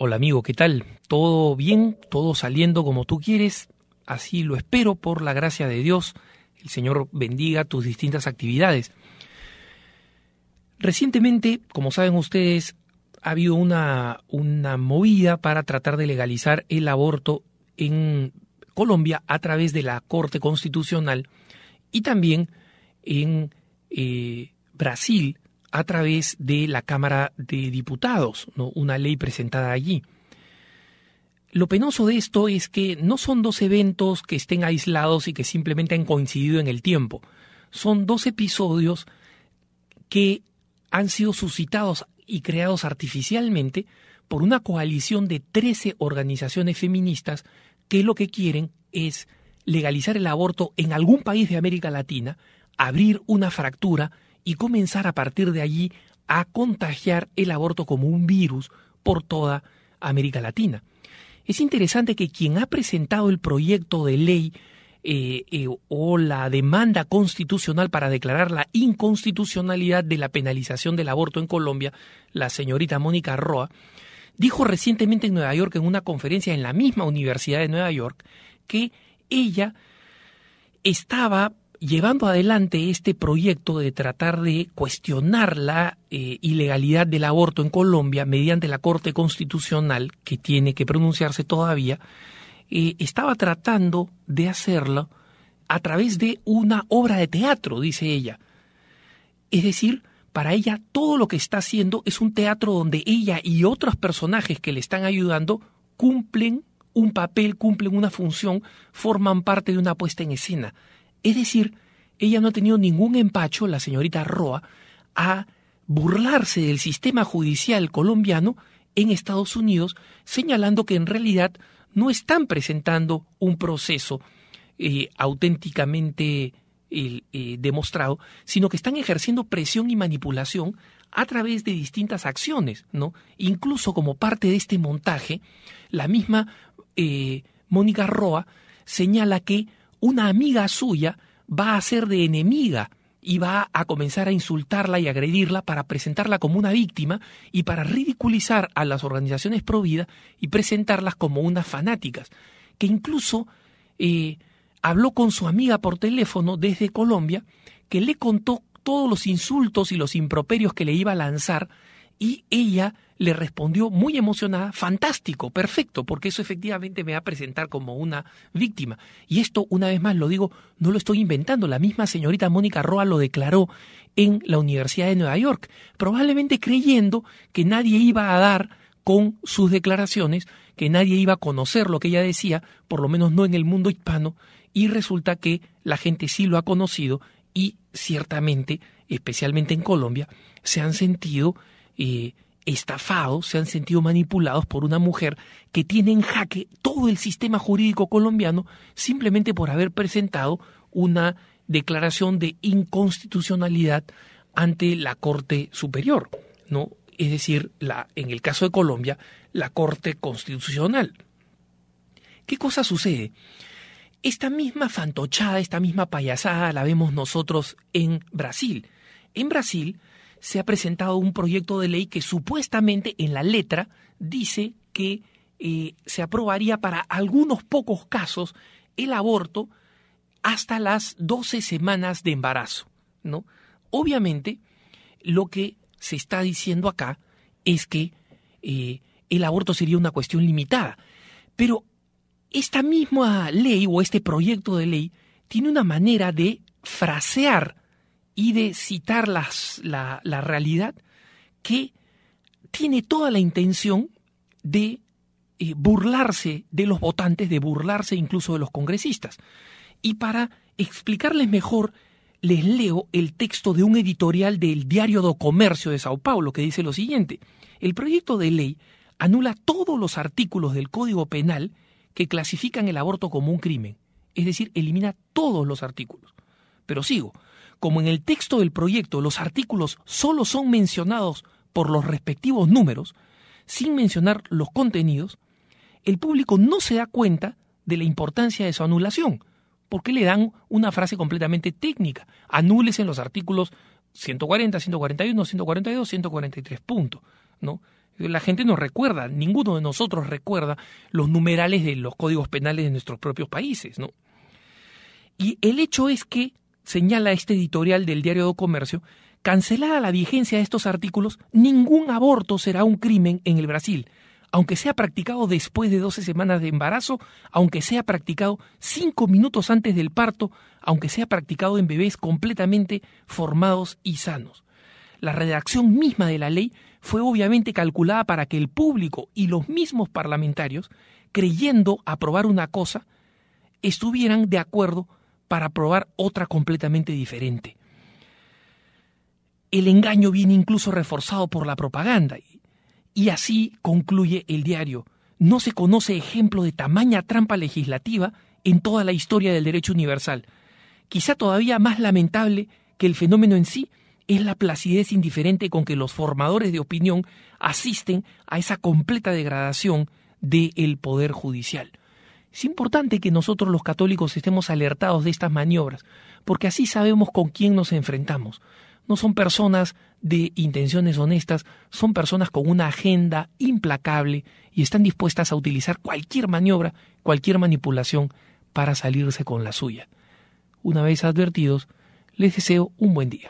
Hola amigo, ¿qué tal? ¿Todo bien? ¿Todo saliendo como tú quieres? Así lo espero por la gracia de Dios. El Señor bendiga tus distintas actividades. Recientemente, como saben ustedes, ha habido una, movida para tratar de legalizar el aborto en Colombia a través de la Corte Constitucional y también en eh, Brasil a través de la Cámara de Diputados, una ley presentada allí. Lo penoso de esto es que no son dos eventos que estén aislados y que simplemente han coincidido en el tiempo. Son dos episodios que han sido suscitados y creados artificialmente por una coalición de 13 organizaciones feministas que lo que quieren es legalizar el aborto en algún país de América Latina, abrir una fractura y comenzar a partir de allí a contagiar el aborto como un virus por toda América Latina. Es interesante que quien ha presentado el proyecto de ley eh, eh, o la demanda constitucional para declarar la inconstitucionalidad de la penalización del aborto en Colombia, la señorita Mónica Roa, dijo recientemente en Nueva York, en una conferencia en la misma Universidad de Nueva York, que ella estaba llevando adelante este proyecto de tratar de cuestionar la eh, ilegalidad del aborto en Colombia mediante la Corte Constitucional, que tiene que pronunciarse todavía, eh, estaba tratando de hacerlo a través de una obra de teatro, dice ella. Es decir, para ella todo lo que está haciendo es un teatro donde ella y otros personajes que le están ayudando cumplen un papel, cumplen una función, forman parte de una puesta en escena. Es decir, ella no ha tenido ningún empacho, la señorita Roa, a burlarse del sistema judicial colombiano en Estados Unidos, señalando que en realidad no están presentando un proceso eh, auténticamente eh, demostrado, sino que están ejerciendo presión y manipulación a través de distintas acciones, ¿no? Incluso como parte de este montaje, la misma eh, Mónica Roa señala que una amiga suya va a ser de enemiga y va a comenzar a insultarla y agredirla para presentarla como una víctima y para ridiculizar a las organizaciones pro vida y presentarlas como unas fanáticas, que incluso eh, habló con su amiga por teléfono desde Colombia, que le contó todos los insultos y los improperios que le iba a lanzar y ella le respondió muy emocionada, fantástico, perfecto, porque eso efectivamente me va a presentar como una víctima. Y esto, una vez más, lo digo, no lo estoy inventando, la misma señorita Mónica Roa lo declaró en la Universidad de Nueva York, probablemente creyendo que nadie iba a dar con sus declaraciones, que nadie iba a conocer lo que ella decía, por lo menos no en el mundo hispano, y resulta que la gente sí lo ha conocido y ciertamente, especialmente en Colombia, se han sentido estafados, se han sentido manipulados por una mujer que tiene en jaque todo el sistema jurídico colombiano simplemente por haber presentado una declaración de inconstitucionalidad ante la Corte Superior, ¿no? Es decir, la, en el caso de Colombia, la Corte Constitucional. ¿Qué cosa sucede? Esta misma fantochada, esta misma payasada la vemos nosotros en Brasil. En Brasil, se ha presentado un proyecto de ley que supuestamente en la letra dice que eh, se aprobaría para algunos pocos casos el aborto hasta las 12 semanas de embarazo, ¿no? Obviamente, lo que se está diciendo acá es que eh, el aborto sería una cuestión limitada. Pero esta misma ley o este proyecto de ley tiene una manera de frasear y de citar la, la realidad que tiene toda la intención de eh, burlarse de los votantes, de burlarse incluso de los congresistas. Y para explicarles mejor, les leo el texto de un editorial del Diario do Comercio de Sao Paulo que dice lo siguiente. El proyecto de ley anula todos los artículos del Código Penal que clasifican el aborto como un crimen. Es decir, elimina todos los artículos. Pero sigo, como en el texto del proyecto los artículos solo son mencionados por los respectivos números, sin mencionar los contenidos, el público no se da cuenta de la importancia de su anulación, porque le dan una frase completamente técnica. Anúlese en los artículos 140, 141, 142, 143 puntos, ¿no? La gente no recuerda, ninguno de nosotros recuerda los numerales de los códigos penales de nuestros propios países, ¿no? Y el hecho es que señala este editorial del diario de Comercio, cancelada la vigencia de estos artículos, ningún aborto será un crimen en el Brasil, aunque sea practicado después de 12 semanas de embarazo, aunque sea practicado cinco minutos antes del parto, aunque sea practicado en bebés completamente formados y sanos. La redacción misma de la ley fue obviamente calculada para que el público y los mismos parlamentarios, creyendo aprobar una cosa, estuvieran de acuerdo para probar otra completamente diferente. El engaño viene incluso reforzado por la propaganda. Y así concluye el diario. No se conoce ejemplo de tamaña trampa legislativa en toda la historia del derecho universal. Quizá todavía más lamentable que el fenómeno en sí es la placidez indiferente con que los formadores de opinión asisten a esa completa degradación del poder judicial. Es importante que nosotros los católicos estemos alertados de estas maniobras, porque así sabemos con quién nos enfrentamos. No son personas de intenciones honestas, son personas con una agenda implacable y están dispuestas a utilizar cualquier maniobra, cualquier manipulación para salirse con la suya. Una vez advertidos, les deseo un buen día.